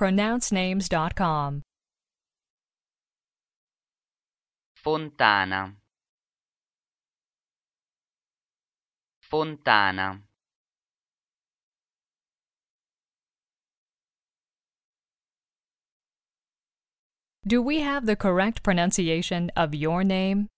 pronouncenames.com. Fontana Fontana Do we have the correct pronunciation of your name?